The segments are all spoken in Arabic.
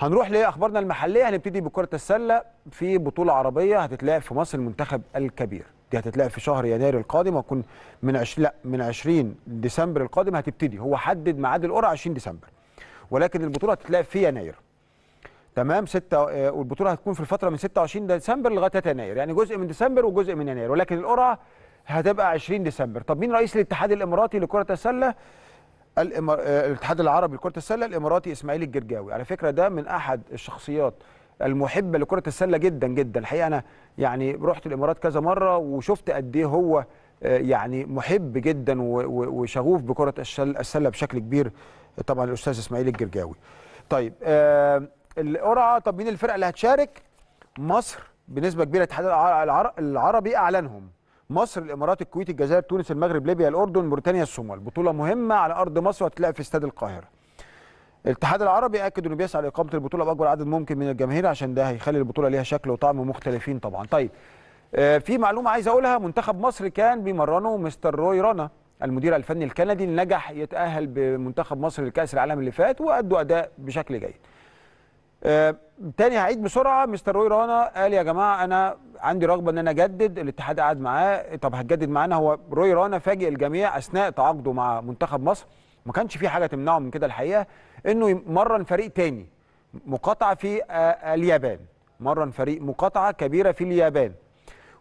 هنروح لاخبارنا المحليه هنبتدي بكره السله في بطوله عربيه هتتلعب في مصر المنتخب الكبير دي هتتلعب في شهر يناير القادم هتكون من 20 لا من 20 ديسمبر القادم هتبتدي هو حدد ميعاد القرعه 20 ديسمبر ولكن البطوله هتتلعب في يناير تمام ستة آه، والبطوله هتكون في الفتره من 26 ديسمبر لغايه 3 يناير يعني جزء من ديسمبر وجزء من يناير ولكن القرعه هتبقى 20 ديسمبر طب مين رئيس الاتحاد الاماراتي لكره السله آه، الاتحاد العربي لكره السله الاماراتي اسماعيل الجرجاوي على فكره ده من احد الشخصيات المحبه لكره السله جدا جدا الحقيقه انا يعني رحت الامارات كذا مره وشفت قد ايه هو آه، يعني محب جدا وشغوف بكره السله بشكل كبير طبعا الاستاذ اسماعيل الجرجاوي طيب آه، القرعه طب مين الفرقه اللي هتشارك مصر بنسبه كبيره الاتحاد العربي اعلنهم مصر الامارات الكويت الجزائر تونس المغرب ليبيا الاردن موريتانيا الصومال بطوله مهمه على ارض مصر وهتلاقي في استاد القاهره الاتحاد العربي اكد انه بيسعى لاقامه البطوله باكبر عدد ممكن من الجماهير عشان ده هيخلي البطوله ليها شكل وطعم مختلفين طبعا طيب آه، في معلومه عايز اقولها منتخب مصر كان بيمرنه مستر روي رانا المدير الفني الكندي نجح يتاهل بمنتخب مصر لكاس العالم اللي فات وادوا اداء بشكل جيد آه تاني هعيد بسرعه مستر روي رانا قال يا جماعه انا عندي رغبه ان انا اجدد الاتحاد قعد معاه طب هتجدد معانا هو روي رانا فاجئ الجميع اثناء تعاقده مع منتخب مصر ما كانش في حاجه تمنعه من كده الحقيقه انه يمرن فريق تاني مقاطعه في آه اليابان مرن فريق مقاطعه كبيره في اليابان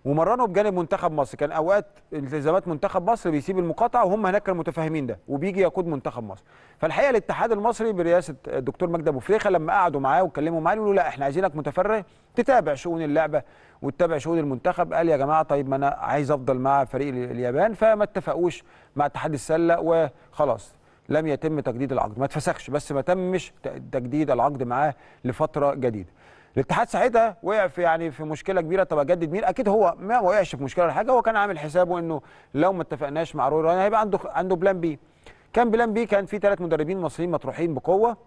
ومرنه بجانب منتخب مصر كان اوقات التزامات منتخب مصر بيسيب المقاطعه وهم هناك كانوا متفاهمين ده وبيجي يقود منتخب مصر فالحقيقه الاتحاد المصري برئاسه الدكتور مجدي ابو فريخه لما قعدوا معاه واتكلموا معاه يقولوا لا احنا عايزينك متفرغ تتابع شؤون اللعبه وتتابع شؤون المنتخب قال يا جماعه طيب ما انا عايز افضل مع فريق اليابان فما اتفقوش مع اتحاد السله وخلاص لم يتم تجديد العقد ما اتفسخش بس ما تمش تجديد العقد معاه لفتره جديده الاتحاد ساعتها وقع في يعني في مشكله كبيره طب اجدد مين اكيد هو ما وقعش في مشكله ولا حاجه هو كان عامل حسابه انه لو ما اتفقناش مع روي ران هيبقى عنده عنده بلان بي كان بلان بي كان في ثلاث مدربين مصريين مطروحين بقوه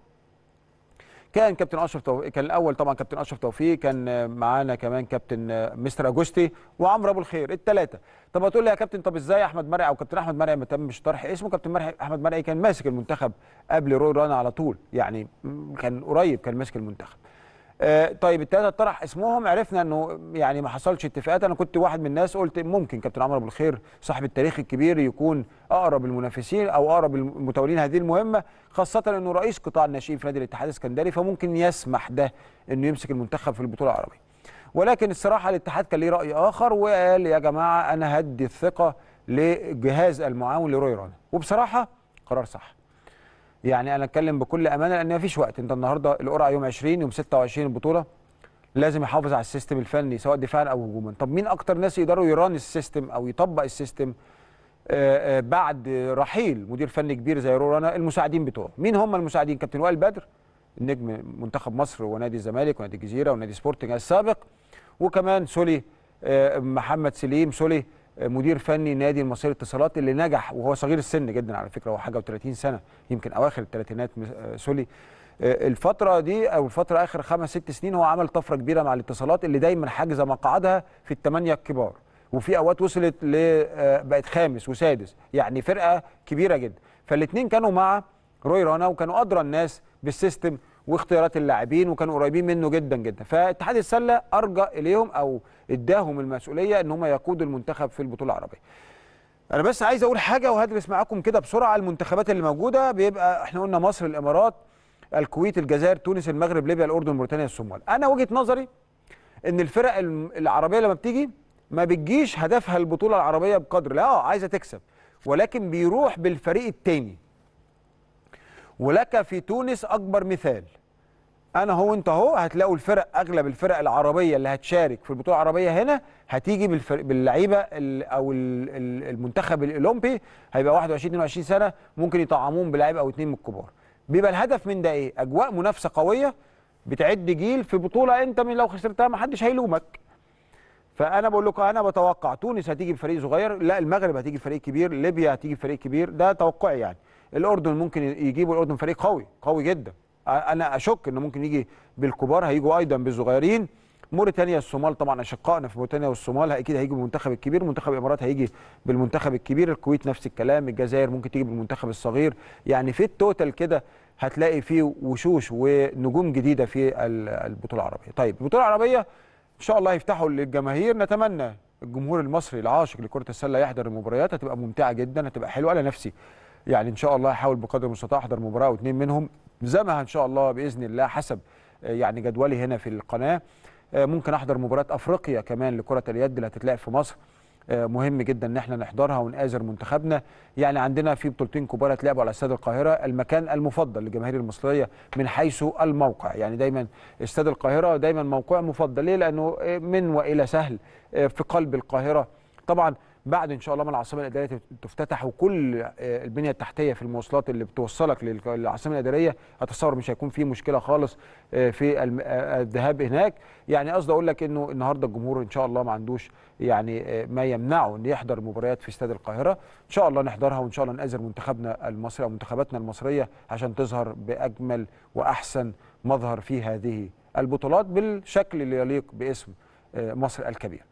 كان كابتن اشرف توفيق كان الاول طبعا كابتن اشرف توفيق كان معانا كمان كابتن مستر اجوستي وعمرو ابو الخير الثلاثه طب هتقول لي يا كابتن طب ازاي احمد مرعي او كابتن احمد مرعي ما تمش طرح اسمه كابتن مرعي احمد مرعي كان ماسك المنتخب قبل روي رانا على طول يعني كان قريب كان ماسك المنتخب آه، طيب الثلاثه طرح اسمهم عرفنا انه يعني ما حصلش اتفاقات انا كنت واحد من الناس قلت ممكن كابتن عمرو بالخير صاحب التاريخ الكبير يكون اقرب المنافسين او اقرب المتولين هذه المهمه خاصه انه رئيس قطاع الناشئين في نادي الاتحاد الاسكندري فممكن يسمح ده انه يمسك المنتخب في البطوله العربيه ولكن الصراحه الاتحاد كان ليه راي اخر وقال يا جماعه انا هدي الثقه لجهاز المعاون لروي رانا وبصراحه قرار صح يعني انا اتكلم بكل امانه لان مفيش وقت انت النهارده القرعه يوم 20 يوم 26 البطوله لازم يحافظ على السيستم الفني سواء دفاعا او هجوما طب مين اكتر ناس يقدروا يران السيستم او يطبق السيستم آه، آه، بعد رحيل مدير فني كبير زي رورانا المساعدين بتوعه مين هم المساعدين كابتن وائل بدر نجم منتخب مصر ونادي الزمالك ونادي الجزيره ونادي سبورتنج السابق وكمان سولي آه، محمد سليم سولي مدير فني نادي المصير للاتصالات اللي نجح وهو صغير السن جدا على فكره هو حاجه و30 سنه يمكن اواخر الثلاثينات آه، سوري آه، الفتره دي او الفتره اخر خمس ست سنين هو عمل طفره كبيره مع الاتصالات اللي دايما حاجزه مقعدها في الثمانيه الكبار وفي اوقات وصلت ل آه، بقت خامس وسادس يعني فرقه كبيره جدا فالاثنين كانوا مع روي رانا وكانوا ادرى الناس بالسيستم واختيارات اللاعبين وكانوا قريبين منه جدا جدا فاتحاد السله ارجى اليهم او اداهم المسؤوليه ان هم يقودوا المنتخب في البطوله العربيه انا بس عايز اقول حاجه وهدرس معاكم كده بسرعه المنتخبات اللي موجوده بيبقى احنا قلنا مصر الامارات الكويت الجزائر تونس المغرب ليبيا الاردن موريتانيا الصومال انا وجهه نظري ان الفرق العربيه لما بتيجي ما بتجيش هدفها البطوله العربيه بقدر لا عايزه تكسب ولكن بيروح بالفريق الثاني ولك في تونس أكبر مثال أنا هو أنت أهو هتلاقوا الفرق أغلب الفرق العربية اللي هتشارك في البطولة العربية هنا هتيجي باللعيبة أو المنتخب الأولمبي هيبقى 21 22 سنة ممكن يطعمون بلاعب أو اتنين من الكبار بيبقى الهدف من ده إيه؟ أجواء منافسة قوية بتعد جيل في بطولة أنت من لو خسرتها محدش هيلومك فانا بقول لكم انا بتوقع تونس هتيجي بفريق صغير لا المغرب هتيجي بفريق كبير ليبيا هتيجي بفريق كبير ده توقعي يعني الاردن ممكن يجيبوا الاردن فريق قوي قوي جدا انا اشك انه ممكن يجي بالكبار هيجوا ايضا بالصغيرين موريتانيا الصومال طبعا اشقائنا في موريتانيا والصومال اكيد هيجي بالمنتخب الكبير منتخب الامارات هيجي بالمنتخب الكبير الكويت نفس الكلام الجزائر ممكن تيجي بالمنتخب الصغير يعني في التوتال كده هتلاقي فيه وشوش ونجوم جديده في البطوله العربيه طيب البطوله العربيه ان شاء الله هيفتحوا للجماهير نتمنى الجمهور المصري العاشق لكره السله يحضر المباريات هتبقى ممتعه جدا هتبقى حلوه انا نفسي يعني ان شاء الله هحاول بقدر المستطاع احضر مباراه او منهم زمها ان شاء الله باذن الله حسب آه، يعني جدولي هنا في القناه آه، ممكن احضر مباراه افريقيا كمان لكره اليد اللي هتتلعب في مصر آه، مهم جدا ان احنا نحضرها ونآزر منتخبنا يعني عندنا في بطولتين كبار اتلعبوا على استاد القاهره المكان المفضل للجماهير المصريه من حيث الموقع يعني دايما استاد القاهره دايما موقع مفضل ليه لانه من والى سهل في قلب القاهره طبعا بعد ان شاء الله ما العاصمه الاداريه تفتتح وكل آه، البنيه التحتيه في المواصلات اللي بتوصلك للعاصمه الاداريه اتصور مش هيكون في مشكله خالص آه، في آه، الذهاب هناك يعني قصدي اقول لك انه النهارده الجمهور ان شاء الله ما عندوش يعني ما يمنعه ان يحضر مباريات في استاد القاهره ان شاء الله نحضرها وان شاء الله ناذر منتخبنا المصري او منتخباتنا المصريه عشان تظهر باجمل واحسن مظهر في هذه البطولات بالشكل اللي يليق باسم مصر الكبير